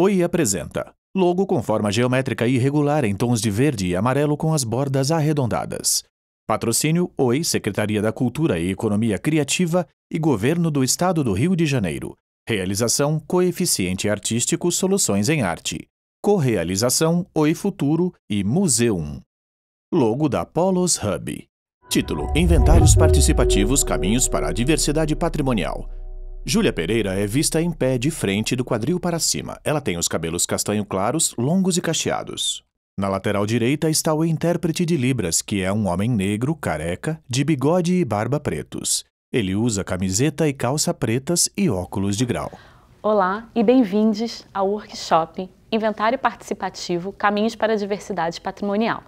Oi apresenta logo com forma geométrica irregular em tons de verde e amarelo com as bordas arredondadas. Patrocínio Oi, Secretaria da Cultura e Economia Criativa e Governo do Estado do Rio de Janeiro. Realização Coeficiente Artístico Soluções em Arte. Correalização Oi Futuro e Museum. Logo da Polos Hub. Título: Inventários Participativos Caminhos para a Diversidade Patrimonial. Júlia Pereira é vista em pé de frente do quadril para cima. Ela tem os cabelos castanho claros, longos e cacheados. Na lateral direita está o intérprete de Libras, que é um homem negro, careca, de bigode e barba pretos. Ele usa camiseta e calça pretas e óculos de grau. Olá e bem-vindos ao workshop Inventário Participativo Caminhos para a Diversidade Patrimonial,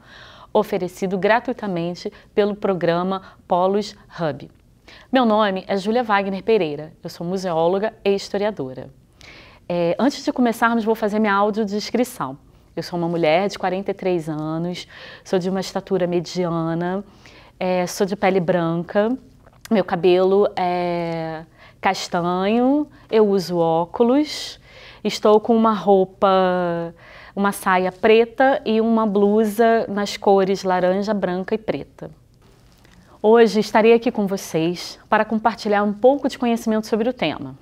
oferecido gratuitamente pelo programa Polos Hub. Meu nome é Júlia Wagner Pereira, eu sou museóloga e historiadora. É, antes de começarmos, vou fazer minha audiodescrição. Eu sou uma mulher de 43 anos, sou de uma estatura mediana, é, sou de pele branca, meu cabelo é castanho, eu uso óculos, estou com uma roupa, uma saia preta e uma blusa nas cores laranja, branca e preta. Hoje estarei aqui com vocês para compartilhar um pouco de conhecimento sobre o tema.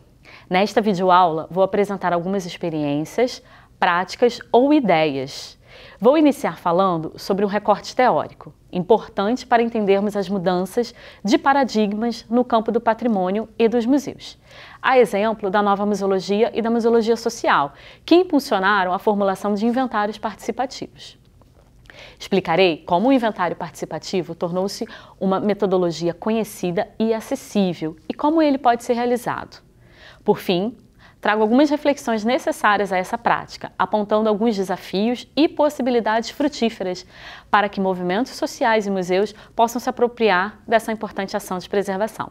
Nesta videoaula, vou apresentar algumas experiências, práticas ou ideias. Vou iniciar falando sobre um recorte teórico, importante para entendermos as mudanças de paradigmas no campo do patrimônio e dos museus. A exemplo da nova museologia e da museologia social, que impulsionaram a formulação de inventários participativos. Explicarei como o inventário participativo tornou-se uma metodologia conhecida e acessível e como ele pode ser realizado. Por fim, trago algumas reflexões necessárias a essa prática, apontando alguns desafios e possibilidades frutíferas para que movimentos sociais e museus possam se apropriar dessa importante ação de preservação.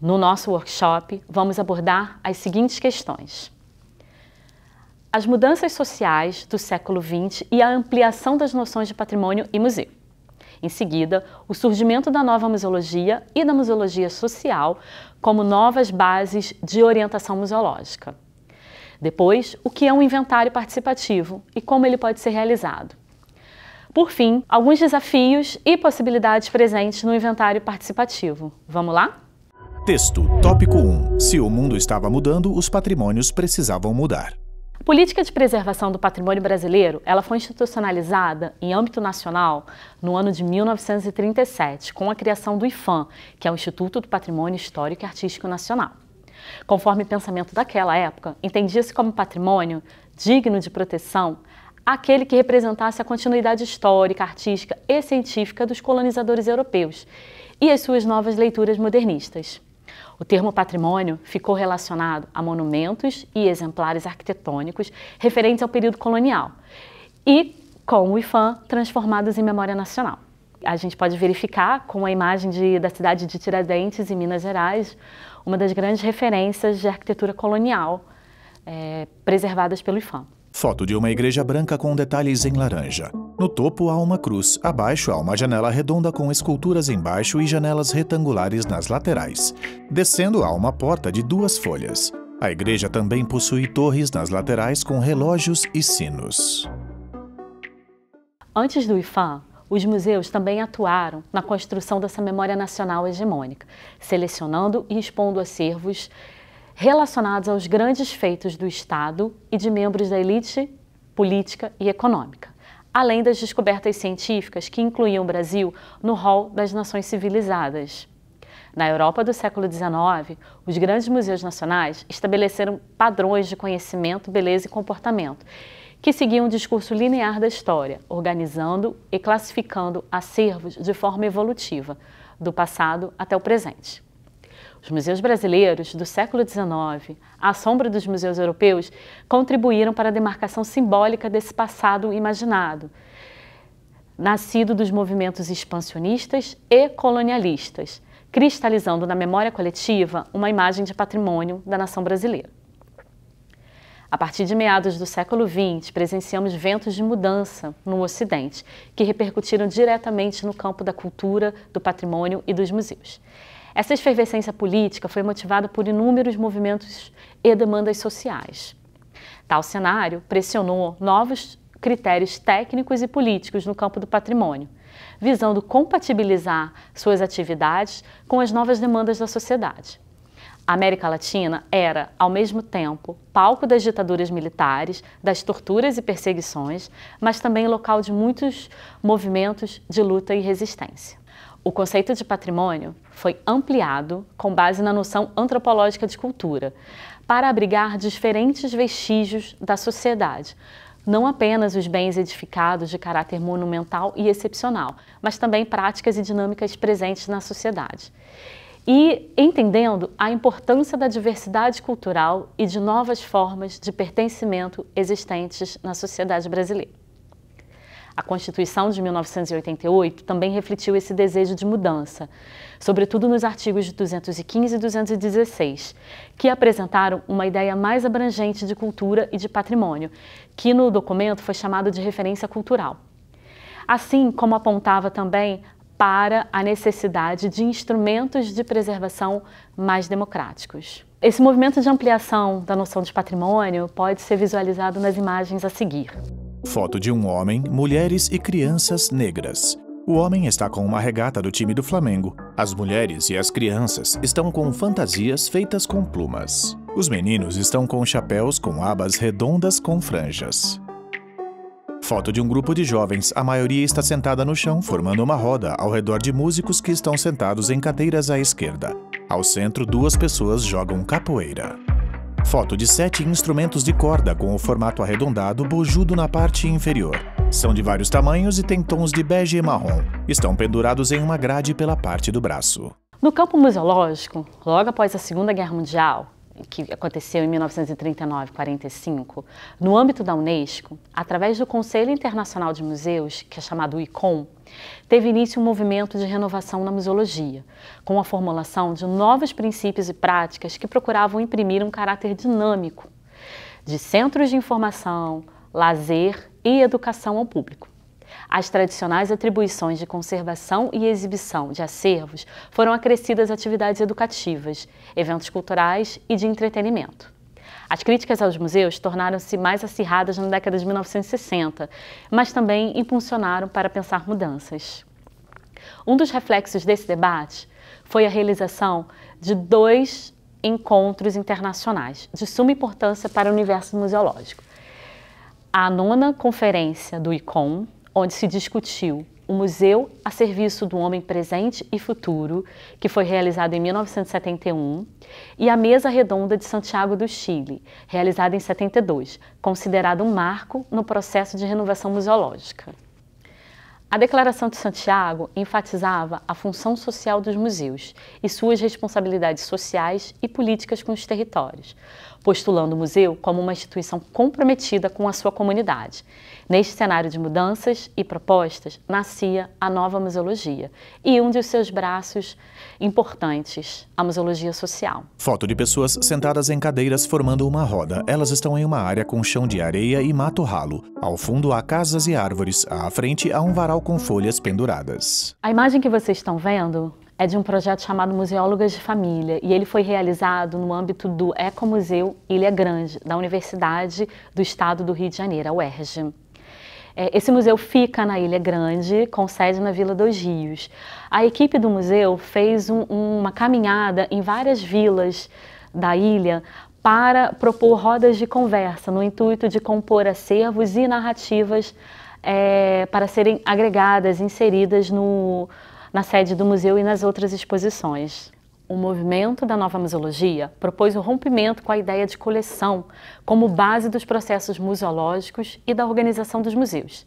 No nosso workshop, vamos abordar as seguintes questões as mudanças sociais do século XX e a ampliação das noções de patrimônio e museu. Em seguida, o surgimento da nova museologia e da museologia social como novas bases de orientação museológica. Depois, o que é um inventário participativo e como ele pode ser realizado. Por fim, alguns desafios e possibilidades presentes no inventário participativo. Vamos lá? Texto, tópico 1. Se o mundo estava mudando, os patrimônios precisavam mudar. A política de preservação do patrimônio brasileiro, ela foi institucionalizada em âmbito nacional no ano de 1937, com a criação do IFAM, que é o Instituto do Patrimônio Histórico e Artístico Nacional. Conforme o pensamento daquela época, entendia-se como patrimônio digno de proteção aquele que representasse a continuidade histórica, artística e científica dos colonizadores europeus e as suas novas leituras modernistas. O termo patrimônio ficou relacionado a monumentos e exemplares arquitetônicos referentes ao período colonial e com o IFAM transformados em memória nacional. A gente pode verificar com a imagem de, da cidade de Tiradentes, em Minas Gerais, uma das grandes referências de arquitetura colonial é, preservadas pelo IFAM. Foto de uma igreja branca com detalhes em laranja. No topo há uma cruz, abaixo há uma janela redonda com esculturas embaixo e janelas retangulares nas laterais. Descendo há uma porta de duas folhas. A igreja também possui torres nas laterais com relógios e sinos. Antes do IFAM, os museus também atuaram na construção dessa memória nacional hegemônica, selecionando e expondo acervos relacionados aos grandes feitos do Estado e de membros da elite política e econômica além das descobertas científicas que incluíam o Brasil no rol das nações civilizadas. Na Europa do século XIX, os grandes museus nacionais estabeleceram padrões de conhecimento, beleza e comportamento, que seguiam um discurso linear da história, organizando e classificando acervos de forma evolutiva, do passado até o presente. Os museus brasileiros do século XIX, à sombra dos museus europeus, contribuíram para a demarcação simbólica desse passado imaginado, nascido dos movimentos expansionistas e colonialistas, cristalizando na memória coletiva uma imagem de patrimônio da nação brasileira. A partir de meados do século XX, presenciamos ventos de mudança no Ocidente, que repercutiram diretamente no campo da cultura, do patrimônio e dos museus. Essa efervescência política foi motivada por inúmeros movimentos e demandas sociais. Tal cenário pressionou novos critérios técnicos e políticos no campo do patrimônio, visando compatibilizar suas atividades com as novas demandas da sociedade. A América Latina era, ao mesmo tempo, palco das ditaduras militares, das torturas e perseguições, mas também local de muitos movimentos de luta e resistência. O conceito de patrimônio foi ampliado com base na noção antropológica de cultura, para abrigar diferentes vestígios da sociedade, não apenas os bens edificados de caráter monumental e excepcional, mas também práticas e dinâmicas presentes na sociedade. E entendendo a importância da diversidade cultural e de novas formas de pertencimento existentes na sociedade brasileira a Constituição de 1988 também refletiu esse desejo de mudança, sobretudo nos artigos 215 e 216, que apresentaram uma ideia mais abrangente de cultura e de patrimônio, que no documento foi chamado de referência cultural. Assim como apontava também para a necessidade de instrumentos de preservação mais democráticos. Esse movimento de ampliação da noção de patrimônio pode ser visualizado nas imagens a seguir. Foto de um homem, mulheres e crianças negras. O homem está com uma regata do time do Flamengo. As mulheres e as crianças estão com fantasias feitas com plumas. Os meninos estão com chapéus com abas redondas com franjas. Foto de um grupo de jovens, a maioria está sentada no chão, formando uma roda ao redor de músicos que estão sentados em cadeiras à esquerda. Ao centro, duas pessoas jogam capoeira. Foto de sete instrumentos de corda com o formato arredondado bojudo na parte inferior. São de vários tamanhos e têm tons de bege e marrom. Estão pendurados em uma grade pela parte do braço. No campo museológico, logo após a Segunda Guerra Mundial, que aconteceu em 1939-45, no âmbito da Unesco, através do Conselho Internacional de Museus, que é chamado ICOM, teve início um movimento de renovação na museologia, com a formulação de novos princípios e práticas que procuravam imprimir um caráter dinâmico de centros de informação, lazer e educação ao público. As tradicionais atribuições de conservação e exibição de acervos foram acrescidas atividades educativas, eventos culturais e de entretenimento. As críticas aos museus tornaram-se mais acirradas na década de 1960, mas também impulsionaram para pensar mudanças. Um dos reflexos desse debate foi a realização de dois encontros internacionais de suma importância para o universo museológico. A nona conferência do ICOM, onde se discutiu o Museu a Serviço do Homem Presente e Futuro, que foi realizado em 1971, e a Mesa Redonda de Santiago do Chile, realizada em 72, considerado um marco no processo de renovação museológica. A Declaração de Santiago enfatizava a função social dos museus e suas responsabilidades sociais e políticas com os territórios, postulando o museu como uma instituição comprometida com a sua comunidade. Neste cenário de mudanças e propostas, nascia a nova museologia e um de seus braços importantes, a museologia social. Foto de pessoas sentadas em cadeiras formando uma roda. Elas estão em uma área com chão de areia e mato ralo. Ao fundo há casas e árvores, à frente há um varal com folhas penduradas. A imagem que vocês estão vendo é de um projeto chamado Museólogas de Família e ele foi realizado no âmbito do Ecomuseu Ilha Grande, da Universidade do Estado do Rio de Janeiro, a UERJ. É, esse museu fica na Ilha Grande, com sede na Vila dos Rios. A equipe do museu fez um, uma caminhada em várias vilas da ilha para propor rodas de conversa, no intuito de compor acervos e narrativas é, para serem agregadas, inseridas no, na sede do museu e nas outras exposições. O movimento da nova museologia propôs o rompimento com a ideia de coleção como base dos processos museológicos e da organização dos museus.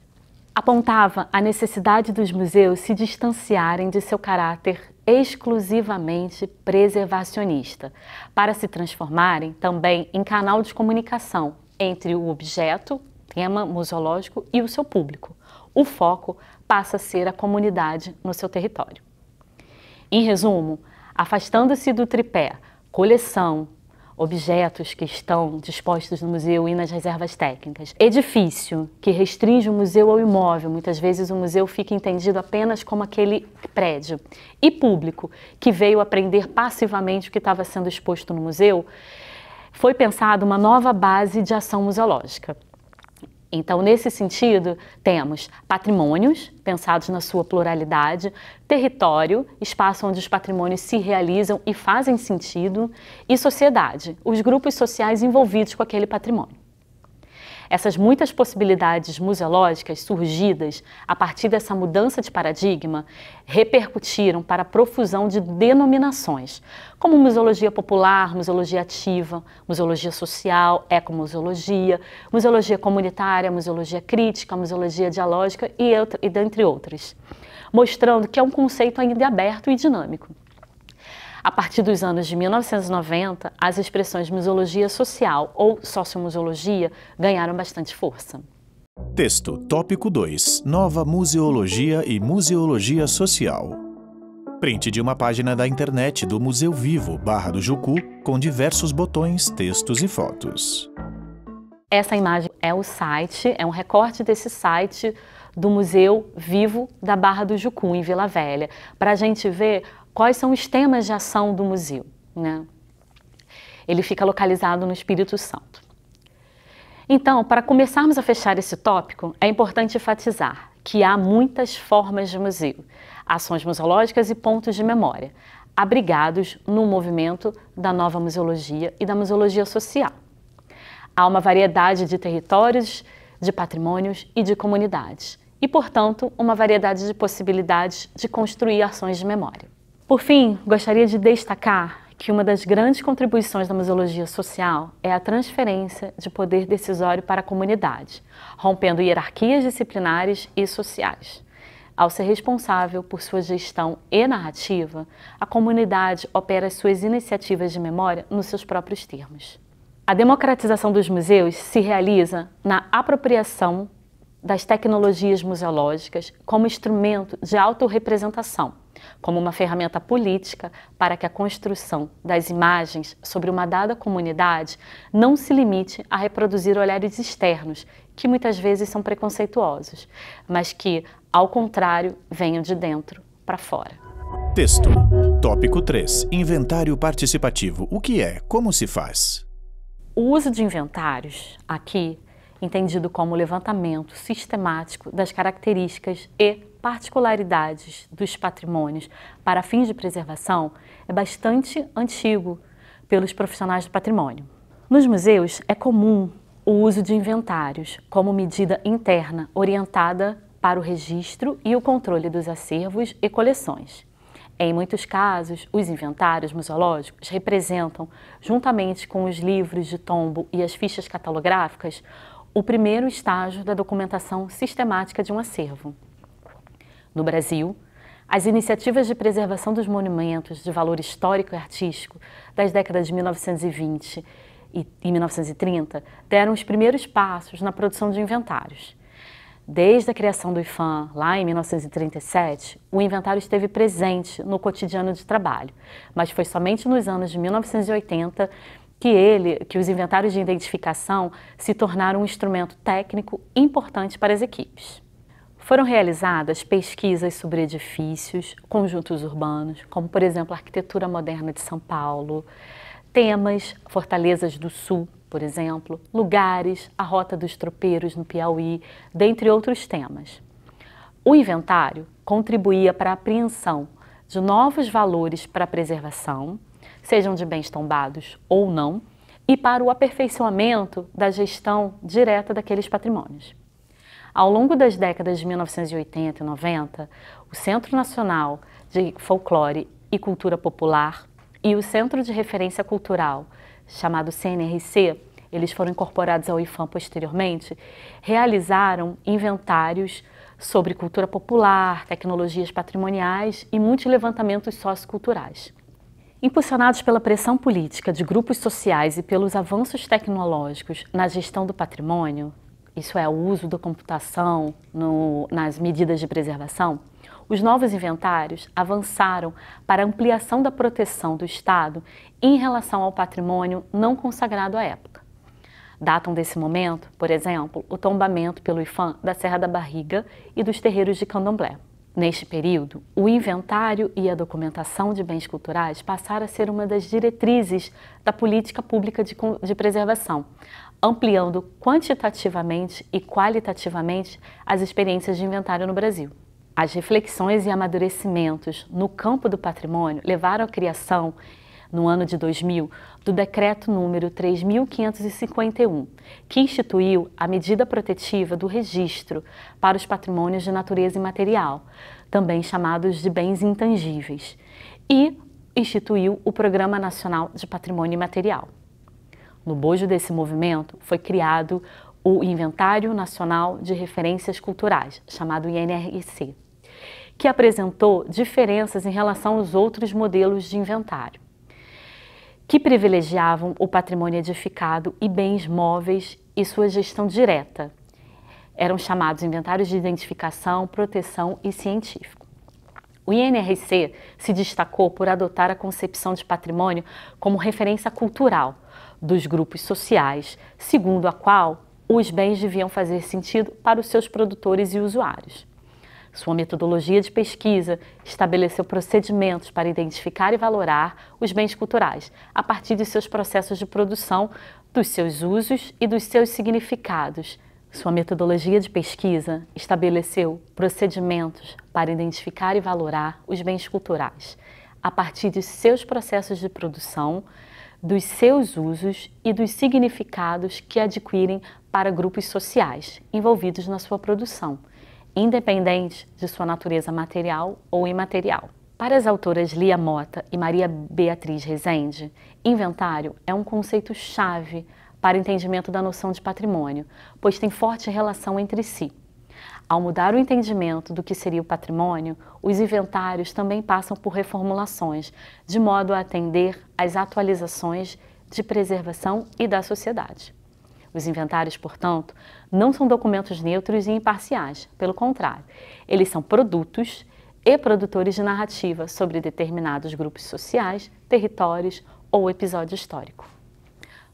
Apontava a necessidade dos museus se distanciarem de seu caráter exclusivamente preservacionista, para se transformarem também em canal de comunicação entre o objeto, tema museológico e o seu público. O foco passa a ser a comunidade no seu território. Em resumo, afastando-se do tripé coleção, objetos que estão dispostos no museu e nas reservas técnicas. Edifício, que restringe o museu ao imóvel, muitas vezes o museu fica entendido apenas como aquele prédio. E público, que veio aprender passivamente o que estava sendo exposto no museu, foi pensada uma nova base de ação museológica. Então, nesse sentido, temos patrimônios, pensados na sua pluralidade, território, espaço onde os patrimônios se realizam e fazem sentido, e sociedade, os grupos sociais envolvidos com aquele patrimônio. Essas muitas possibilidades museológicas surgidas a partir dessa mudança de paradigma repercutiram para a profusão de denominações, como museologia popular, museologia ativa, museologia social, ecomuseologia, museologia comunitária, museologia crítica, museologia dialógica e, e dentre outras, mostrando que é um conceito ainda aberto e dinâmico. A partir dos anos de 1990, as expressões museologia social ou sociomuseologia ganharam bastante força. Texto Tópico 2 Nova Museologia e Museologia Social. Print de uma página da internet do Museu Vivo Barra do Jucu com diversos botões, textos e fotos. Essa imagem é o site, é um recorte desse site do Museu Vivo da Barra do Jucu, em Vila Velha, para a gente ver quais são os temas de ação do museu. Né? Ele fica localizado no Espírito Santo. Então, para começarmos a fechar esse tópico, é importante enfatizar que há muitas formas de museu, ações museológicas e pontos de memória, abrigados no movimento da nova museologia e da museologia social. Há uma variedade de territórios, de patrimônios e de comunidades, e, portanto, uma variedade de possibilidades de construir ações de memória. Por fim, gostaria de destacar que uma das grandes contribuições da museologia social é a transferência de poder decisório para a comunidade, rompendo hierarquias disciplinares e sociais. Ao ser responsável por sua gestão e narrativa, a comunidade opera suas iniciativas de memória nos seus próprios termos. A democratização dos museus se realiza na apropriação das tecnologias museológicas como instrumento de autorrepresentação, como uma ferramenta política para que a construção das imagens sobre uma dada comunidade não se limite a reproduzir olhares externos, que muitas vezes são preconceituosos, mas que, ao contrário, venham de dentro para fora. Texto. Tópico 3. Inventário participativo. O que é? Como se faz? O uso de inventários aqui entendido como levantamento sistemático das características e particularidades dos patrimônios para fins de preservação, é bastante antigo pelos profissionais do patrimônio. Nos museus, é comum o uso de inventários como medida interna orientada para o registro e o controle dos acervos e coleções. Em muitos casos, os inventários museológicos representam, juntamente com os livros de tombo e as fichas catalográficas, o primeiro estágio da documentação sistemática de um acervo. No Brasil, as iniciativas de preservação dos monumentos de valor histórico e artístico das décadas de 1920 e 1930 deram os primeiros passos na produção de inventários. Desde a criação do IFAM, lá em 1937, o inventário esteve presente no cotidiano de trabalho, mas foi somente nos anos de 1980 que ele, que os inventários de identificação se tornaram um instrumento técnico importante para as equipes. Foram realizadas pesquisas sobre edifícios, conjuntos urbanos, como por exemplo a arquitetura moderna de São Paulo, temas, fortalezas do sul, por exemplo, lugares, a rota dos tropeiros no Piauí, dentre outros temas. O inventário contribuía para a apreensão de novos valores para a preservação sejam de bens tombados ou não, e para o aperfeiçoamento da gestão direta daqueles patrimônios. Ao longo das décadas de 1980 e 90, o Centro Nacional de Folclore e Cultura Popular e o Centro de Referência Cultural, chamado CNRC, eles foram incorporados ao IFAM posteriormente, realizaram inventários sobre cultura popular, tecnologias patrimoniais e muitos levantamentos socioculturais. Impulsionados pela pressão política de grupos sociais e pelos avanços tecnológicos na gestão do patrimônio, isso é, o uso da computação no, nas medidas de preservação, os novos inventários avançaram para ampliação da proteção do Estado em relação ao patrimônio não consagrado à época. Datam desse momento, por exemplo, o tombamento pelo IFAM da Serra da Barriga e dos terreiros de Candomblé. Neste período, o inventário e a documentação de bens culturais passaram a ser uma das diretrizes da política pública de, de preservação, ampliando quantitativamente e qualitativamente as experiências de inventário no Brasil. As reflexões e amadurecimentos no campo do patrimônio levaram à criação no ano de 2000, do Decreto número 3.551, que instituiu a medida protetiva do registro para os patrimônios de natureza imaterial, também chamados de bens intangíveis, e instituiu o Programa Nacional de Patrimônio Imaterial. No bojo desse movimento foi criado o Inventário Nacional de Referências Culturais, chamado INRC, que apresentou diferenças em relação aos outros modelos de inventário que privilegiavam o patrimônio edificado e bens móveis e sua gestão direta. Eram chamados inventários de identificação, proteção e científico. O INRC se destacou por adotar a concepção de patrimônio como referência cultural dos grupos sociais, segundo a qual os bens deviam fazer sentido para os seus produtores e usuários. Sua metodologia de pesquisa estabeleceu procedimentos para identificar e valorar os bens culturais, a partir de seus processos de produção, dos seus usos e dos seus significados. Sua metodologia de pesquisa estabeleceu procedimentos para identificar e valorar os bens culturais, a partir de seus processos de produção, dos seus usos e dos significados que adquirem para grupos sociais envolvidos na sua produção independente de sua natureza material ou imaterial. Para as autoras Lia Mota e Maria Beatriz Rezende, inventário é um conceito chave para o entendimento da noção de patrimônio, pois tem forte relação entre si. Ao mudar o entendimento do que seria o patrimônio, os inventários também passam por reformulações, de modo a atender às atualizações de preservação e da sociedade. Os inventários, portanto, não são documentos neutros e imparciais, pelo contrário, eles são produtos e produtores de narrativa sobre determinados grupos sociais, territórios ou episódio histórico.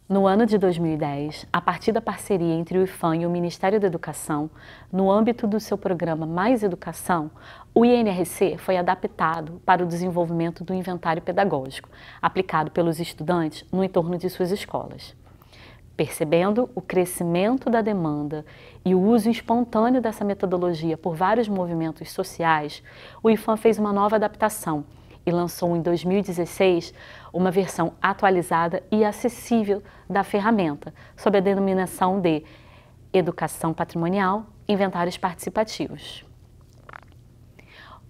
No ano de 2010, a partir da parceria entre o IFAM e o Ministério da Educação, no âmbito do seu programa Mais Educação, o INRC foi adaptado para o desenvolvimento do inventário pedagógico, aplicado pelos estudantes no entorno de suas escolas percebendo o crescimento da demanda e o uso espontâneo dessa metodologia por vários movimentos sociais, o IFAM fez uma nova adaptação e lançou em 2016 uma versão atualizada e acessível da ferramenta, sob a denominação de Educação Patrimonial Inventários Participativos.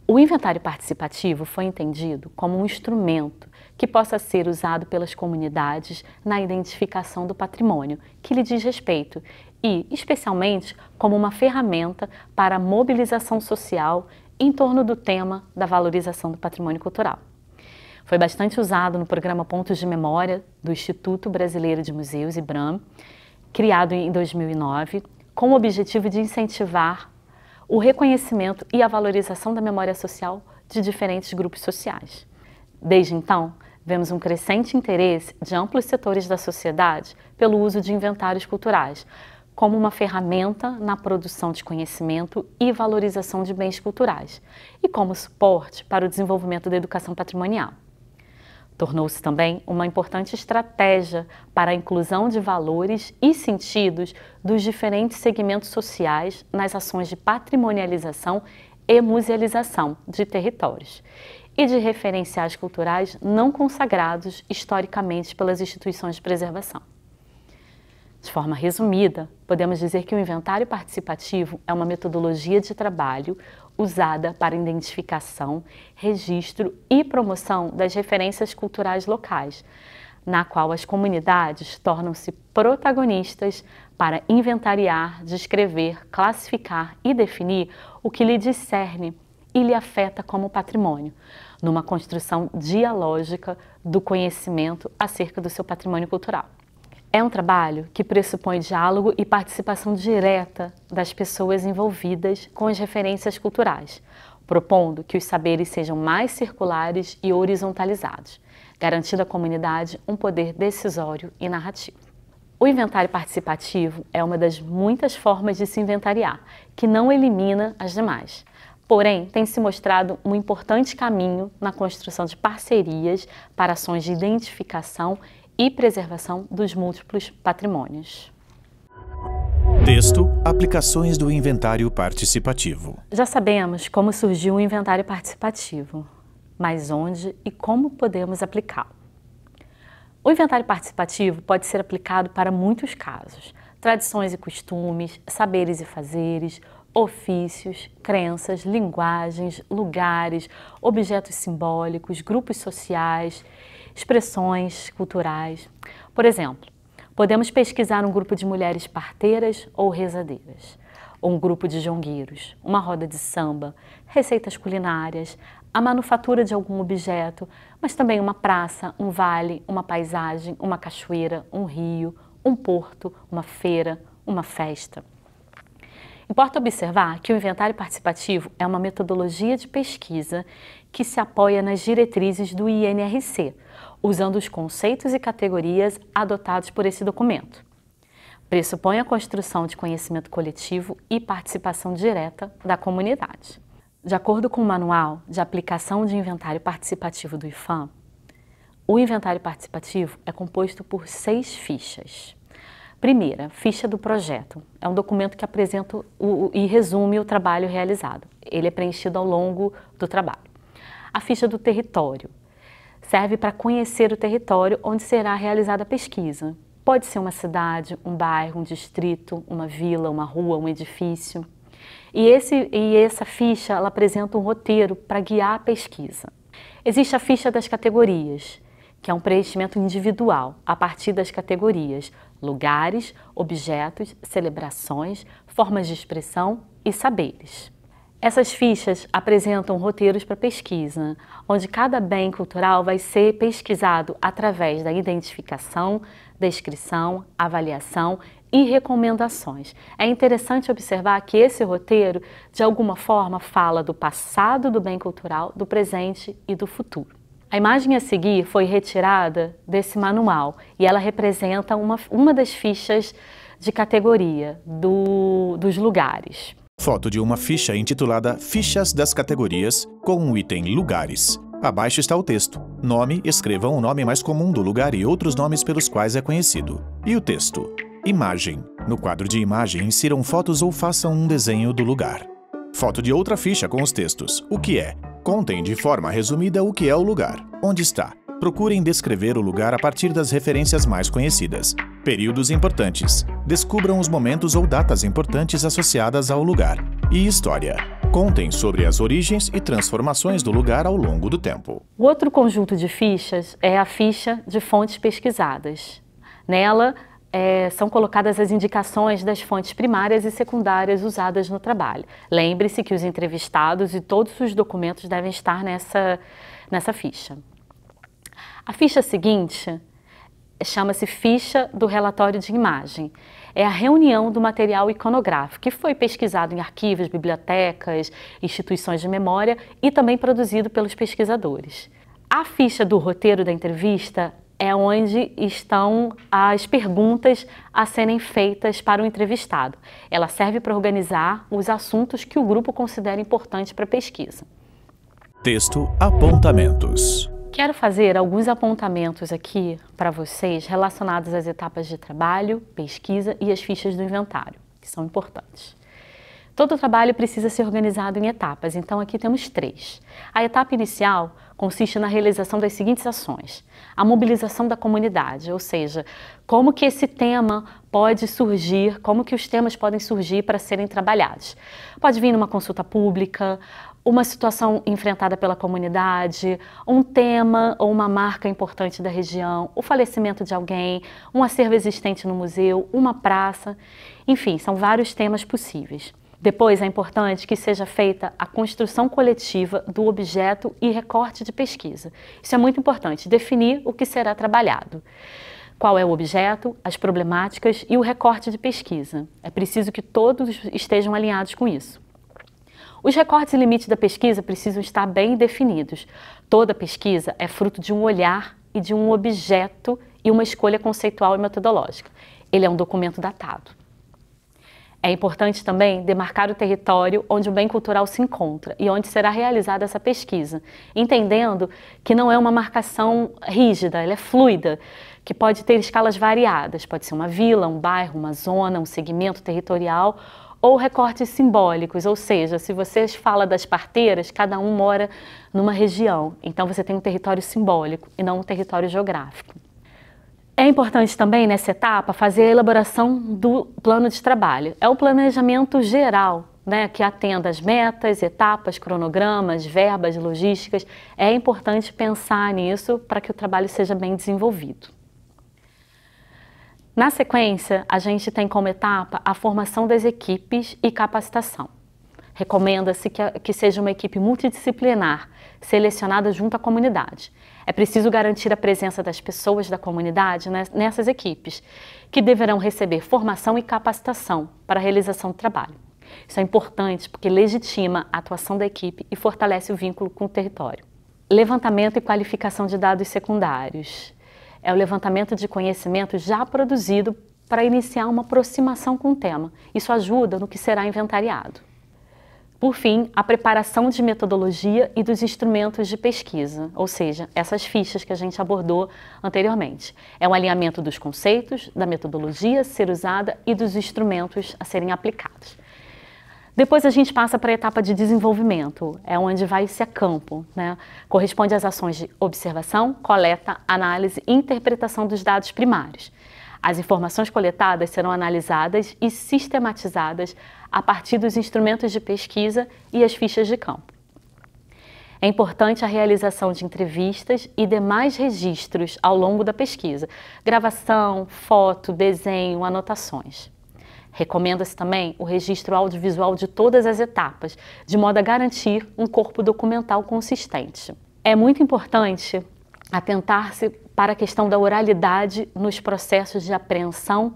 O inventário participativo foi entendido como um instrumento que possa ser usado pelas comunidades na identificação do patrimônio que lhe diz respeito e, especialmente, como uma ferramenta para a mobilização social em torno do tema da valorização do patrimônio cultural. Foi bastante usado no programa Pontos de Memória do Instituto Brasileiro de Museus, IBRAM, criado em 2009, com o objetivo de incentivar o reconhecimento e a valorização da memória social de diferentes grupos sociais. Desde então, vemos um crescente interesse de amplos setores da sociedade pelo uso de inventários culturais, como uma ferramenta na produção de conhecimento e valorização de bens culturais, e como suporte para o desenvolvimento da educação patrimonial. Tornou-se também uma importante estratégia para a inclusão de valores e sentidos dos diferentes segmentos sociais nas ações de patrimonialização e musealização de territórios e de referenciais culturais não consagrados historicamente pelas instituições de preservação. De forma resumida, podemos dizer que o inventário participativo é uma metodologia de trabalho usada para identificação, registro e promoção das referências culturais locais, na qual as comunidades tornam-se protagonistas para inventariar, descrever, classificar e definir o que lhe discerne e lhe afeta como patrimônio, numa construção dialógica do conhecimento acerca do seu patrimônio cultural. É um trabalho que pressupõe diálogo e participação direta das pessoas envolvidas com as referências culturais, propondo que os saberes sejam mais circulares e horizontalizados, garantindo à comunidade um poder decisório e narrativo. O inventário participativo é uma das muitas formas de se inventariar, que não elimina as demais, porém tem se mostrado um importante caminho na construção de parcerias para ações de identificação e preservação dos múltiplos patrimônios. Texto: Aplicações do inventário participativo. Já sabemos como surgiu o inventário participativo, mas onde e como podemos aplicá-lo. O inventário participativo pode ser aplicado para muitos casos: tradições e costumes, saberes e fazeres, ofícios, crenças, linguagens, lugares, objetos simbólicos, grupos sociais, expressões culturais. Por exemplo, podemos pesquisar um grupo de mulheres parteiras ou rezadeiras, ou um grupo de jongueiros, uma roda de samba, receitas culinárias, a manufatura de algum objeto, mas também uma praça, um vale, uma paisagem, uma cachoeira, um rio, um porto, uma feira, uma festa. Importa observar que o inventário participativo é uma metodologia de pesquisa que se apoia nas diretrizes do INRC, usando os conceitos e categorias adotados por esse documento. Pressupõe a construção de conhecimento coletivo e participação direta da comunidade. De acordo com o Manual de Aplicação de Inventário Participativo do IFAM, o inventário participativo é composto por seis fichas. Primeira, ficha do projeto. É um documento que apresenta o, e resume o trabalho realizado. Ele é preenchido ao longo do trabalho. A ficha do território. Serve para conhecer o território onde será realizada a pesquisa. Pode ser uma cidade, um bairro, um distrito, uma vila, uma rua, um edifício. E, esse, e essa ficha ela apresenta um roteiro para guiar a pesquisa. Existe a ficha das categorias, que é um preenchimento individual a partir das categorias, lugares, objetos, celebrações, formas de expressão e saberes. Essas fichas apresentam roteiros para pesquisa, onde cada bem cultural vai ser pesquisado através da identificação, descrição, avaliação e recomendações. É interessante observar que esse roteiro, de alguma forma, fala do passado do bem cultural, do presente e do futuro. A imagem a seguir foi retirada desse manual e ela representa uma, uma das fichas de categoria do, dos lugares. Foto de uma ficha intitulada Fichas das Categorias, com o item Lugares. Abaixo está o texto. Nome, escrevam o nome mais comum do lugar e outros nomes pelos quais é conhecido. E o texto. Imagem. No quadro de imagem, insiram fotos ou façam um desenho do lugar. Foto de outra ficha com os textos. O que é? Contem de forma resumida o que é o lugar, onde está. Procurem descrever o lugar a partir das referências mais conhecidas. Períodos importantes. Descubram os momentos ou datas importantes associadas ao lugar. E história. Contem sobre as origens e transformações do lugar ao longo do tempo. O outro conjunto de fichas é a ficha de fontes pesquisadas. Nela, é, são colocadas as indicações das fontes primárias e secundárias usadas no trabalho. Lembre-se que os entrevistados e todos os documentos devem estar nessa, nessa ficha. A ficha seguinte chama-se Ficha do Relatório de Imagem. É a reunião do material iconográfico que foi pesquisado em arquivos, bibliotecas, instituições de memória e também produzido pelos pesquisadores. A ficha do roteiro da entrevista é onde estão as perguntas a serem feitas para o entrevistado. Ela serve para organizar os assuntos que o grupo considera importante para a pesquisa. Texto Apontamentos. Quero fazer alguns apontamentos aqui para vocês relacionados às etapas de trabalho, pesquisa e as fichas do inventário, que são importantes. Todo trabalho precisa ser organizado em etapas, então aqui temos três. A etapa inicial consiste na realização das seguintes ações: a mobilização da comunidade, ou seja, como que esse tema pode surgir, como que os temas podem surgir para serem trabalhados. Pode vir numa consulta pública, uma situação enfrentada pela comunidade, um tema ou uma marca importante da região, o falecimento de alguém, um acervo existente no museu, uma praça, enfim, são vários temas possíveis. Depois, é importante que seja feita a construção coletiva do objeto e recorte de pesquisa. Isso é muito importante, definir o que será trabalhado. Qual é o objeto, as problemáticas e o recorte de pesquisa. É preciso que todos estejam alinhados com isso. Os recortes e limites da pesquisa precisam estar bem definidos. Toda pesquisa é fruto de um olhar e de um objeto e uma escolha conceitual e metodológica. Ele é um documento datado. É importante também demarcar o território onde o bem cultural se encontra e onde será realizada essa pesquisa, entendendo que não é uma marcação rígida, ela é fluida, que pode ter escalas variadas, pode ser uma vila, um bairro, uma zona, um segmento territorial ou recortes simbólicos, ou seja, se você fala das parteiras, cada um mora numa região, então você tem um território simbólico e não um território geográfico. É importante também, nessa etapa, fazer a elaboração do plano de trabalho. É o planejamento geral, né, que atenda as metas, etapas, cronogramas, verbas, logísticas. É importante pensar nisso para que o trabalho seja bem desenvolvido. Na sequência, a gente tem como etapa a formação das equipes e capacitação. Recomenda-se que, que seja uma equipe multidisciplinar, selecionada junto à comunidade. É preciso garantir a presença das pessoas da comunidade nessas equipes, que deverão receber formação e capacitação para a realização do trabalho. Isso é importante porque legitima a atuação da equipe e fortalece o vínculo com o território. Levantamento e qualificação de dados secundários. É o levantamento de conhecimento já produzido para iniciar uma aproximação com o tema. Isso ajuda no que será inventariado. Por fim, a preparação de metodologia e dos instrumentos de pesquisa, ou seja, essas fichas que a gente abordou anteriormente. É um alinhamento dos conceitos, da metodologia a ser usada e dos instrumentos a serem aplicados. Depois a gente passa para a etapa de desenvolvimento, é onde vai ser a campo. Né? Corresponde às ações de observação, coleta, análise e interpretação dos dados primários. As informações coletadas serão analisadas e sistematizadas a partir dos instrumentos de pesquisa e as fichas de campo. É importante a realização de entrevistas e demais registros ao longo da pesquisa, gravação, foto, desenho, anotações. Recomenda-se também o registro audiovisual de todas as etapas, de modo a garantir um corpo documental consistente. É muito importante atentar-se para a questão da oralidade nos processos de apreensão,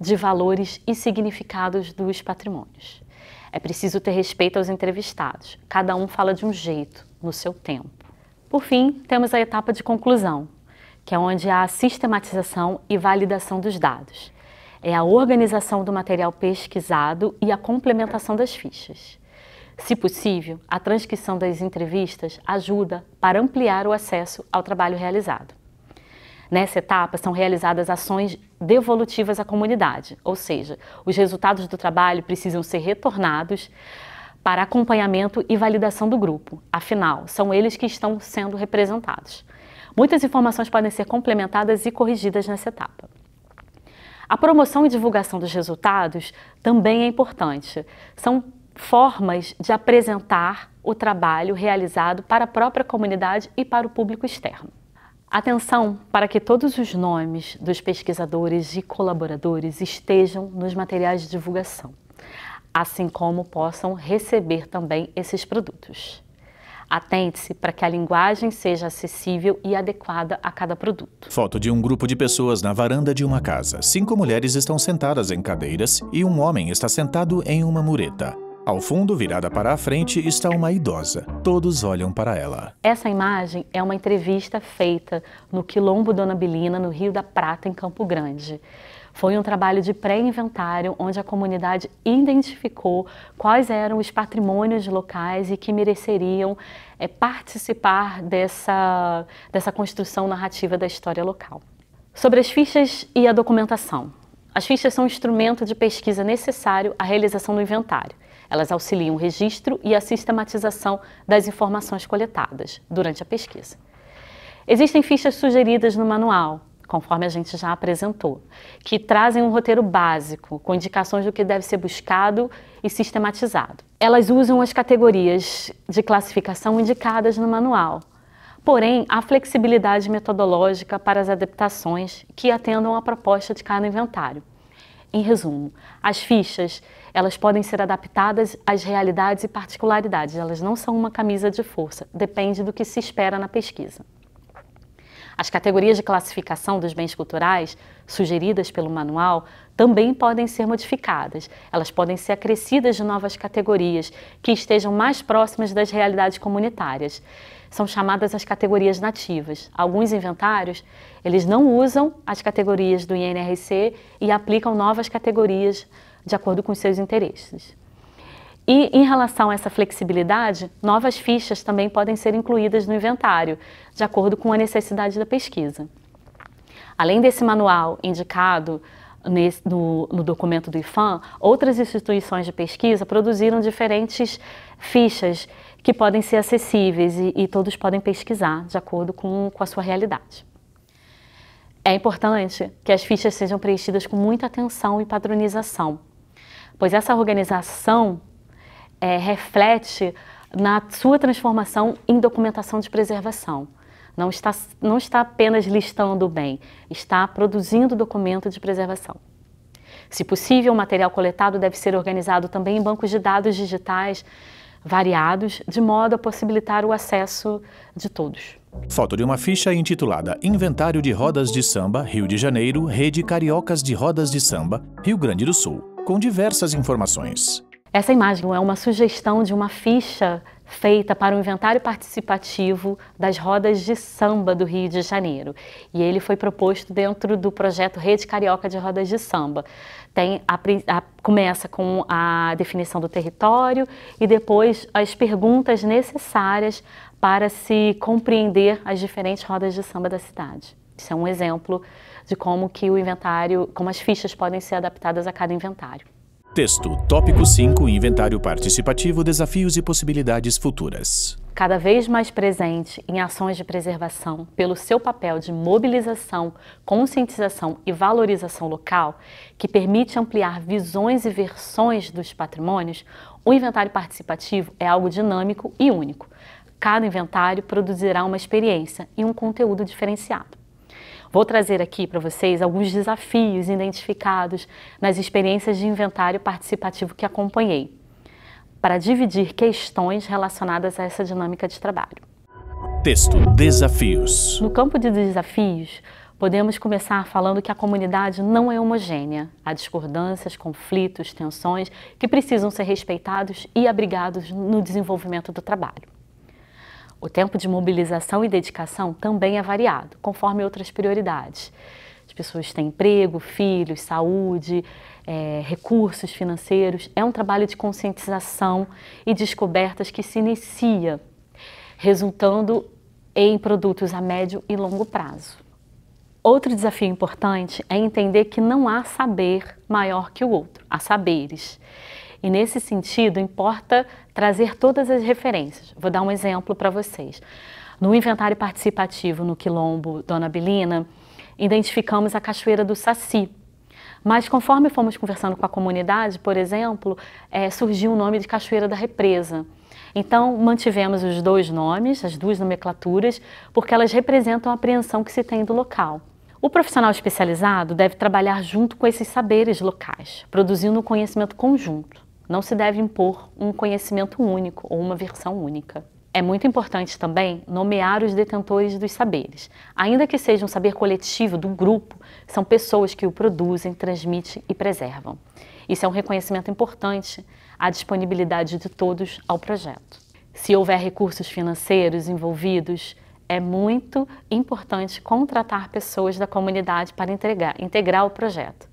de valores e significados dos patrimônios. É preciso ter respeito aos entrevistados. Cada um fala de um jeito, no seu tempo. Por fim, temos a etapa de conclusão, que é onde há a sistematização e validação dos dados. É a organização do material pesquisado e a complementação das fichas. Se possível, a transcrição das entrevistas ajuda para ampliar o acesso ao trabalho realizado. Nessa etapa são realizadas ações devolutivas à comunidade, ou seja, os resultados do trabalho precisam ser retornados para acompanhamento e validação do grupo. Afinal, são eles que estão sendo representados. Muitas informações podem ser complementadas e corrigidas nessa etapa. A promoção e divulgação dos resultados também é importante. São formas de apresentar o trabalho realizado para a própria comunidade e para o público externo. Atenção para que todos os nomes dos pesquisadores e colaboradores estejam nos materiais de divulgação, assim como possam receber também esses produtos. Atente-se para que a linguagem seja acessível e adequada a cada produto. Foto de um grupo de pessoas na varanda de uma casa. Cinco mulheres estão sentadas em cadeiras e um homem está sentado em uma mureta. Ao fundo, virada para a frente, está uma idosa. Todos olham para ela. Essa imagem é uma entrevista feita no Quilombo Dona Belina, no Rio da Prata, em Campo Grande. Foi um trabalho de pré-inventário onde a comunidade identificou quais eram os patrimônios locais e que mereceriam é, participar dessa, dessa construção narrativa da história local. Sobre as fichas e a documentação. As fichas são um instrumento de pesquisa necessário à realização do inventário elas auxiliam o registro e a sistematização das informações coletadas durante a pesquisa. Existem fichas sugeridas no manual, conforme a gente já apresentou, que trazem um roteiro básico, com indicações do que deve ser buscado e sistematizado. Elas usam as categorias de classificação indicadas no manual, porém, há flexibilidade metodológica para as adaptações que atendam à proposta de cada inventário. Em resumo, as fichas elas podem ser adaptadas às realidades e particularidades. Elas não são uma camisa de força. Depende do que se espera na pesquisa. As categorias de classificação dos bens culturais sugeridas pelo manual também podem ser modificadas. Elas podem ser acrescidas de novas categorias que estejam mais próximas das realidades comunitárias são chamadas as categorias nativas. Alguns inventários, eles não usam as categorias do INRC e aplicam novas categorias de acordo com os seus interesses. E em relação a essa flexibilidade, novas fichas também podem ser incluídas no inventário, de acordo com a necessidade da pesquisa. Além desse manual indicado nesse, no, no, documento do IFAM, outras instituições de pesquisa produziram diferentes fichas que podem ser acessíveis e, e todos podem pesquisar de acordo com, com a sua realidade. É importante que as fichas sejam preenchidas com muita atenção e padronização, pois essa organização é, reflete na sua transformação em documentação de preservação. Não está, não está apenas listando o bem, está produzindo documento de preservação. Se possível, o material coletado deve ser organizado também em bancos de dados digitais variados, de modo a possibilitar o acesso de todos. Foto de uma ficha intitulada Inventário de Rodas de Samba, Rio de Janeiro, Rede Cariocas de Rodas de Samba, Rio Grande do Sul, com diversas informações. Essa imagem é uma sugestão de uma ficha feita para o inventário participativo das rodas de samba do Rio de Janeiro. E ele foi proposto dentro do projeto Rede Carioca de Rodas de Samba. Tem a, a, começa com a definição do território e depois as perguntas necessárias para se compreender as diferentes rodas de samba da cidade. Isso é um exemplo de como que o inventário, como as fichas podem ser adaptadas a cada inventário. Texto, tópico 5, inventário participativo, desafios e possibilidades futuras. Cada vez mais presente em ações de preservação, pelo seu papel de mobilização, conscientização e valorização local, que permite ampliar visões e versões dos patrimônios, o inventário participativo é algo dinâmico e único. Cada inventário produzirá uma experiência e um conteúdo diferenciado. Vou trazer aqui para vocês alguns desafios identificados nas experiências de inventário participativo que acompanhei, para dividir questões relacionadas a essa dinâmica de trabalho. Texto Desafios. No campo de desafios, podemos começar falando que a comunidade não é homogênea. Há discordâncias, conflitos, tensões que precisam ser respeitados e abrigados no desenvolvimento do trabalho. O tempo de mobilização e dedicação também é variado, conforme outras prioridades. As pessoas têm emprego, filhos, saúde, é, recursos financeiros. É um trabalho de conscientização e descobertas que se inicia, resultando em produtos a médio e longo prazo. Outro desafio importante é entender que não há saber maior que o outro, há saberes. E nesse sentido, importa trazer todas as referências. Vou dar um exemplo para vocês. No inventário participativo no Quilombo Dona Belina, identificamos a Cachoeira do Saci. Mas conforme fomos conversando com a comunidade, por exemplo, é, surgiu o nome de Cachoeira da Represa. Então, mantivemos os dois nomes, as duas nomenclaturas, porque elas representam a apreensão que se tem do local. O profissional especializado deve trabalhar junto com esses saberes locais, produzindo um conhecimento conjunto. Não se deve impor um conhecimento único ou uma versão única. É muito importante também nomear os detentores dos saberes. Ainda que seja um saber coletivo do grupo, são pessoas que o produzem, transmitem e preservam. Isso é um reconhecimento importante à disponibilidade de todos ao projeto. Se houver recursos financeiros envolvidos, é muito importante contratar pessoas da comunidade para integrar, integrar o projeto.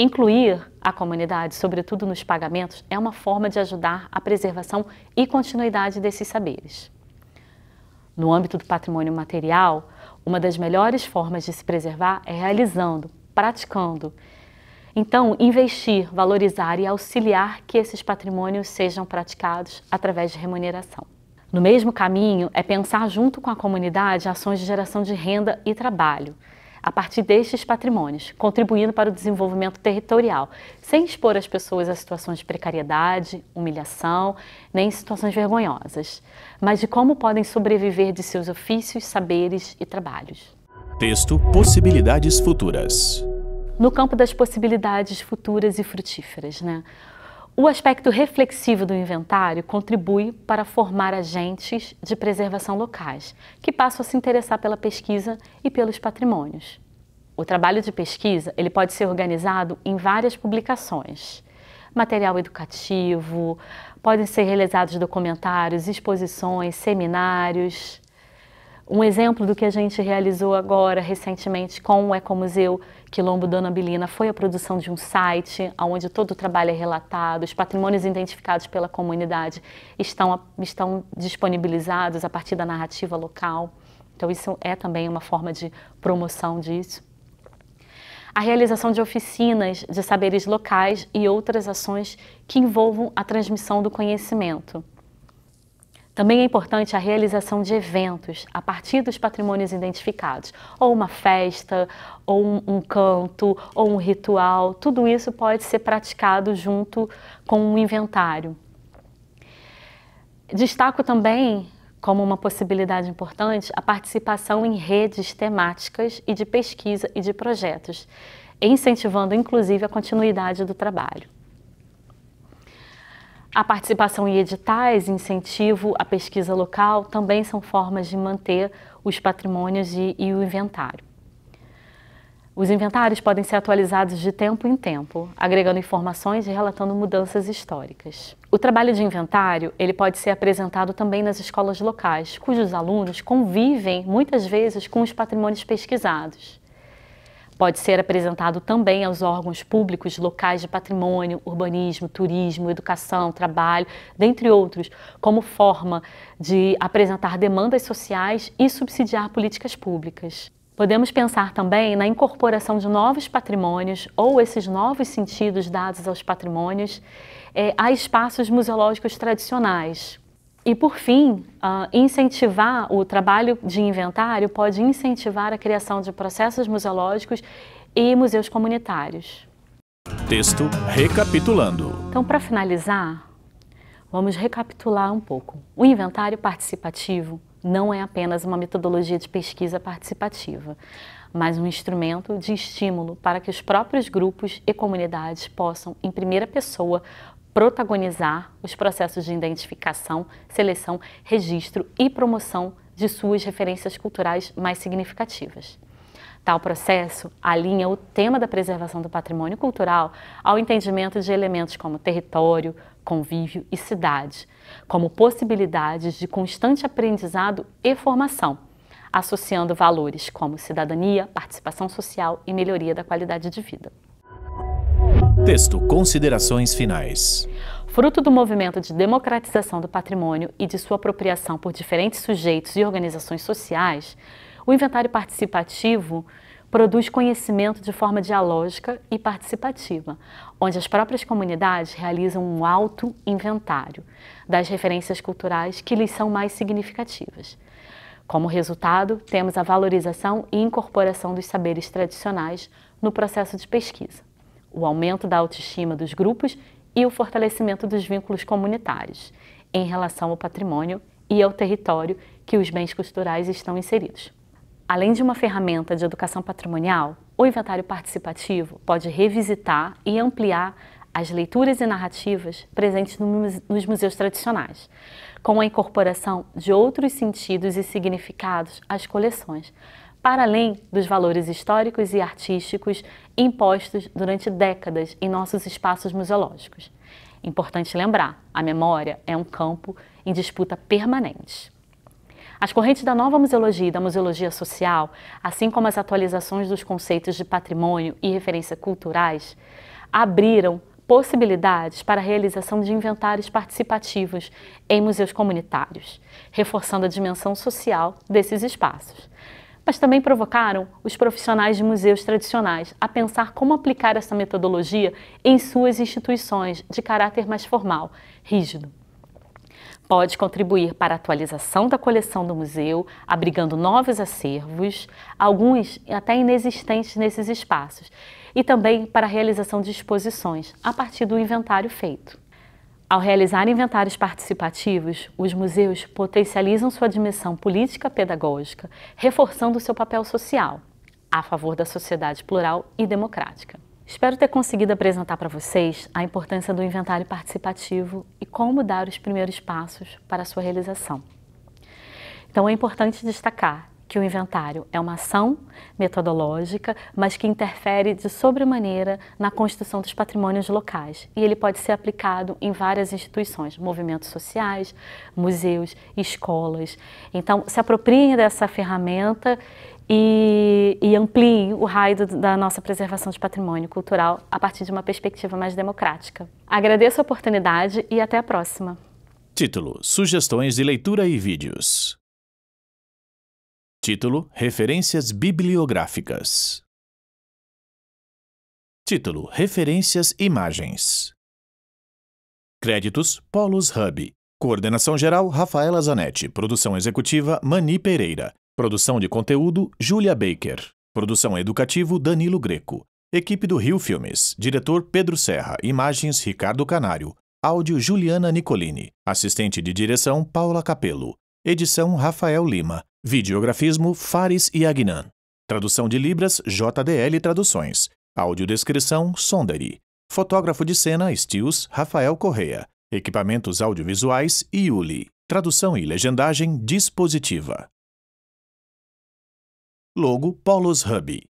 Incluir a comunidade, sobretudo nos pagamentos, é uma forma de ajudar a preservação e continuidade desses saberes. No âmbito do patrimônio material, uma das melhores formas de se preservar é realizando, praticando. Então, investir, valorizar e auxiliar que esses patrimônios sejam praticados através de remuneração. No mesmo caminho, é pensar junto com a comunidade ações de geração de renda e trabalho a partir destes patrimônios, contribuindo para o desenvolvimento territorial, sem expor as pessoas a situações de precariedade, humilhação, nem situações vergonhosas, mas de como podem sobreviver de seus ofícios, saberes e trabalhos. Texto Possibilidades Futuras. No campo das possibilidades futuras e frutíferas, né? O aspecto reflexivo do inventário contribui para formar agentes de preservação locais, que passam a se interessar pela pesquisa e pelos patrimônios. O trabalho de pesquisa ele pode ser organizado em várias publicações. Material educativo, podem ser realizados documentários, exposições, seminários. Um exemplo do que a gente realizou agora recentemente com o Ecomuseu Quilombo Dona Belina foi a produção de um site onde todo o trabalho é relatado, os patrimônios identificados pela comunidade estão, estão disponibilizados a partir da narrativa local. Então, isso é também uma forma de promoção disso. A realização de oficinas de saberes locais e outras ações que envolvam a transmissão do conhecimento. Também é importante a realização de eventos a partir dos patrimônios identificados, ou uma festa, ou um, um canto, ou um ritual. Tudo isso pode ser praticado junto com um inventário. Destaco também como uma possibilidade importante a participação em redes temáticas e de pesquisa e de projetos, incentivando inclusive a continuidade do trabalho. A participação em editais, incentivo à pesquisa local também são formas de manter os patrimônios e, e o inventário. Os inventários podem ser atualizados de tempo em tempo, agregando informações e relatando mudanças históricas. O trabalho de inventário ele pode ser apresentado também nas escolas locais, cujos alunos convivem muitas vezes com os patrimônios pesquisados pode ser apresentado também aos órgãos públicos locais de patrimônio, urbanismo, turismo, educação, trabalho, dentre outros, como forma de apresentar demandas sociais e subsidiar políticas públicas. Podemos pensar também na incorporação de novos patrimônios ou esses novos sentidos dados aos patrimônios é, a espaços museológicos tradicionais, e por fim, uh, incentivar o trabalho de inventário pode incentivar a criação de processos museológicos e museus comunitários. Texto recapitulando. Então, para finalizar, vamos recapitular um pouco. O inventário participativo não é apenas uma metodologia de pesquisa participativa, mas um instrumento de estímulo para que os próprios grupos e comunidades possam, em primeira pessoa, protagonizar os processos de identificação, seleção, registro e promoção de suas referências culturais mais significativas. Tal processo alinha o tema da preservação do patrimônio cultural ao entendimento de elementos como território, convívio e cidade, como possibilidades de constante aprendizado e formação, associando valores como cidadania, participação social e melhoria da qualidade de vida. Texto Considerações Finais. Fruto do movimento de democratização do patrimônio e de sua apropriação por diferentes sujeitos e organizações sociais, o inventário participativo produz conhecimento de forma dialógica e participativa, onde as próprias comunidades realizam um alto inventário das referências culturais que lhes são mais significativas. Como resultado, temos a valorização e incorporação dos saberes tradicionais no processo de pesquisa o aumento da autoestima dos grupos e o fortalecimento dos vínculos comunitários em relação ao patrimônio e ao território que os bens culturais estão inseridos. Além de uma ferramenta de educação patrimonial, o inventário participativo pode revisitar e ampliar as leituras e narrativas presentes nos museus tradicionais, com a incorporação de outros sentidos e significados às coleções, para além dos valores históricos e artísticos impostos durante décadas em nossos espaços museológicos. Importante lembrar, a memória é um campo em disputa permanente. As correntes da nova museologia e da museologia social, assim como as atualizações dos conceitos de patrimônio e referência culturais, abriram possibilidades para a realização de inventários participativos em museus comunitários, reforçando a dimensão social desses espaços mas também provocaram os profissionais de museus tradicionais a pensar como aplicar essa metodologia em suas instituições de caráter mais formal, rígido pode contribuir para a atualização da coleção do museu, abrigando novos acervos, alguns até inexistentes nesses espaços, e também para a realização de exposições a partir do inventário feito. Ao realizar inventários participativos, os museus potencializam sua dimensão política pedagógica, reforçando seu papel social, a favor da sociedade plural e democrática. Espero ter conseguido apresentar para vocês a importância do inventário participativo e como dar os primeiros passos para sua realização. Então é importante destacar que o inventário é uma ação metodológica, mas que interfere de sobremaneira na construção dos patrimônios locais. E ele pode ser aplicado em várias instituições, movimentos sociais, museus, escolas. Então, se apropriem dessa ferramenta e, e ampliem o raio da nossa preservação de patrimônio cultural a partir de uma perspectiva mais democrática. Agradeço a oportunidade e até a próxima. Título: Sugestões de leitura e vídeos. Título: Referências bibliográficas. Título: Referências imagens. Créditos: Polos Hub. Coordenação geral: Rafaela Zanetti. Produção executiva: Mani Pereira. Produção de conteúdo: Júlia Baker. Produção educativo: Danilo Greco. Equipe do Rio Filmes. Diretor: Pedro Serra. Imagens: Ricardo Canário. Áudio: Juliana Nicolini. Assistente de direção: Paula Capello. Edição: Rafael Lima. Videografismo Fares e Agnan. Tradução de Libras JDL Traduções. Audiodescrição Sondari. Fotógrafo de cena Stills Rafael Correa. Equipamentos audiovisuais Iuli. Tradução e legendagem dispositiva. Logo Polos Hub.